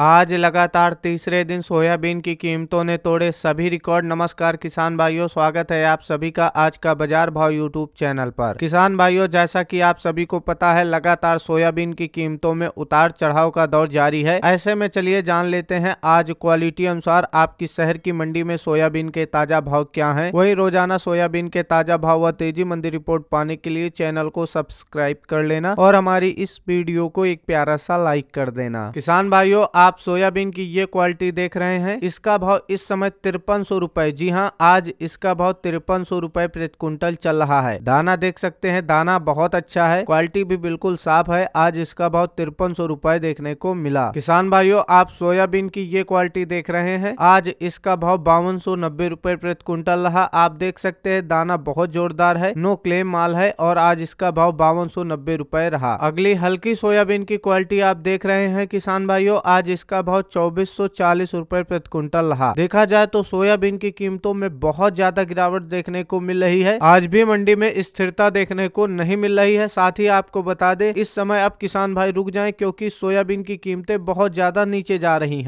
आज लगातार तीसरे दिन सोयाबीन की कीमतों ने तोड़े सभी रिकॉर्ड नमस्कार किसान भाइयों स्वागत है आप सभी का आज का बाजार भाव यूट्यूब चैनल पर किसान भाइयों जैसा कि आप सभी को पता है लगातार सोयाबीन की कीमतों में उतार चढ़ाव का दौर जारी है ऐसे में चलिए जान लेते हैं आज क्वालिटी अनुसार आपकी शहर की मंडी में सोयाबीन के ताजा भाव क्या है वही रोजाना सोयाबीन के ताजा भाव व तेजी मंदी रिपोर्ट पाने के लिए चैनल को सब्सक्राइब कर लेना और हमारी इस वीडियो को एक प्यारा सा लाइक कर देना किसान भाइयों आप सोयाबीन की ये क्वालिटी देख रहे हैं इसका भाव इस समय तिरपन सौ रूपए जी हाँ आज इसका भाव तिरपन सौ रूपए प्रति क्विंटल चल रहा है दाना देख सकते हैं दाना बहुत अच्छा है क्वालिटी भी बिल्कुल साफ है आज इसका भाव तिरपन सौ रूपए देखने को मिला किसान भाइयों आप सोयाबीन की ये क्वालिटी देख रहे हैं आज इसका भाव बावन सौ नब्बे रूपए प्रति क्विंटल रहा आप देख सकते हैं दाना बहुत जोरदार है नो क्लेम माल है और आज इसका भाव बावन सौ नब्बे रूपए रहा अगली हल्की सोयाबीन की क्वालिटी आप देख रहे हैं किसान भाइयों आज जिसका भाव चौबीस सौ चालीस रूपए प्रति क्विंटल रहा देखा जाए तो सोयाबीन की कीमतों में बहुत ज्यादा गिरावट देखने को मिल रही है आज भी मंडी में स्थिरता देखने को नहीं मिल रही है साथ ही आपको बता दे इस समय अब किसान भाई रुक जाए क्यूँकी सोयाबीन की कीमतें बहुत ज्यादा नीचे जा रही है